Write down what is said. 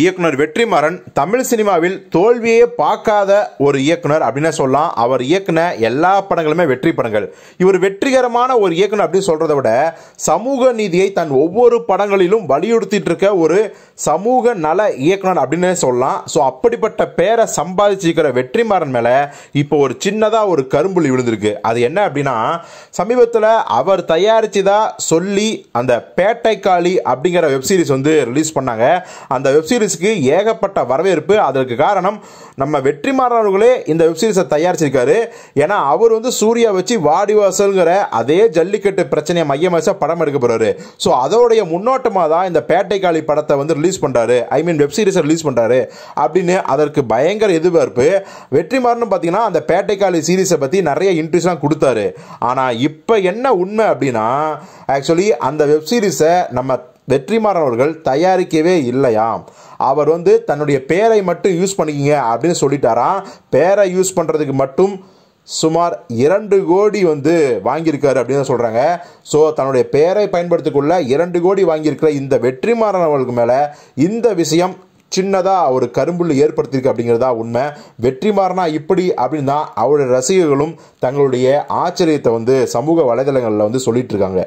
இயக்குனர் வெற்றிமாறன் தமிழ் சினிமாவில் தோல்வியே பார்க்காத ஒரு இயக்குனர் அப்படின்னு சொல்லலாம் அவர் இயக்குன எல்லா படங்களுமே வெற்றி படங்கள் இவர் வெற்றிகரமான ஒரு இயக்குனர் அப்படின்னு சொல்றத விட சமூக நீதியை தன் ஒவ்வொரு படங்களிலும் வலியுறுத்திட்டு இருக்க ஒரு சமூக நல இயக்குனர் அப்படின்னு சொல்லலாம் ஸோ அப்படிப்பட்ட பேரை சம்பாதிச்சிருக்கிற வெற்றிமாறன் மேலே இப்போ ஒரு சின்னதாக ஒரு கரும்புள்ளி விழுந்திருக்கு அது என்ன அப்படின்னா சமீபத்தில் அவர் தயாரிச்சுதான் சொல்லி அந்த பேட்டைக்காளி அப்படிங்கிற வெப்சீரிஸ் வந்து ரிலீஸ் பண்ணாங்க அந்த வெப்சீரிஸ் சீரிஸ்க்கு ஏகப்பட்ட வரவேற்பு அதற்கு காரணம் நம்ம வெற்றிமாறன் அவர்களே இந்த வெப் சீரிஸை தயாரிச்சிருக்காரு ஏன்னா அவர் வந்து சூர்யா வச்சு வாடிவாசல்ங்கிற அதே ஜல்லிக்கட்டு பிரச்சனையை மையம் படம் எடுக்க போறாரு ஸோ அதோடைய முன்னோட்டமாக தான் இந்த பேட்டை படத்தை வந்து ரிலீஸ் பண்ணுறாரு ஐ மீன் வெப் சீரிஸை ரிலீஸ் பண்ணுறாரு அப்படின்னு அதற்கு பயங்கர எதிர்பார்ப்பு வெற்றிமாறன் பார்த்தீங்கன்னா அந்த பேட்டை காளி சீரிஸை பற்றி நிறைய இன்ட்ரெஸ்ட்லாம் கொடுத்தாரு ஆனால் இப்போ என்ன உண்மை அப்படின்னா ஆக்சுவலி அந்த வெப் சீரிஸை நம்ம வெற்றிமாறன் அவர்கள் தயாரிக்கவே இல்லையாம் அவர் வந்து தன்னுடைய பேரை மட்டும் யூஸ் பண்ணிக்கிங்க அப்படின்னு சொல்லிட்டாராம் பேரை யூஸ் பண்ணுறதுக்கு மட்டும் சுமார் இரண்டு கோடி வந்து வாங்கியிருக்காரு அப்படின்னு தான் சொல்கிறாங்க ஸோ தன்னுடைய பேரை பயன்படுத்திக்கொள்ள இரண்டு கோடி வாங்கியிருக்கிற இந்த வெற்றிமாறன் அவர்களுக்கு மேலே இந்த விஷயம் சின்னதாக ஒரு கரும்புல் ஏற்படுத்தியிருக்கு அப்படிங்கிறதா உண்மை வெற்றிமாறனா இப்படி அப்படின்னு தான் அவருடைய ரசிகர்களும் தங்களுடைய ஆச்சரியத்தை வந்து சமூக வலைதளங்களில் வந்து சொல்லிட்டு இருக்காங்க